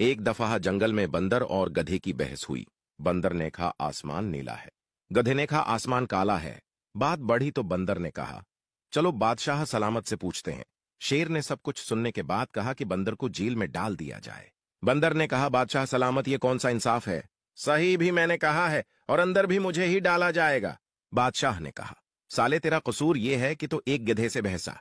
एक दफा जंगल में बंदर और गधे की बहस हुई बंदर ने कहा आसमान नीला है गधे ने कहा आसमान काला है बात बढ़ी तो बंदर ने कहा चलो बादशाह सलामत से पूछते हैं शेर ने सब कुछ सुनने के बाद कहा कि बंदर को जेल में डाल दिया जाए बंदर ने कहा बादशाह सलामत ये कौन सा इंसाफ है सही भी मैंने कहा है और अंदर भी मुझे ही डाला जाएगा बादशाह ने कहा साले तेरा कसूर ये है कि तो एक गधे से बहसा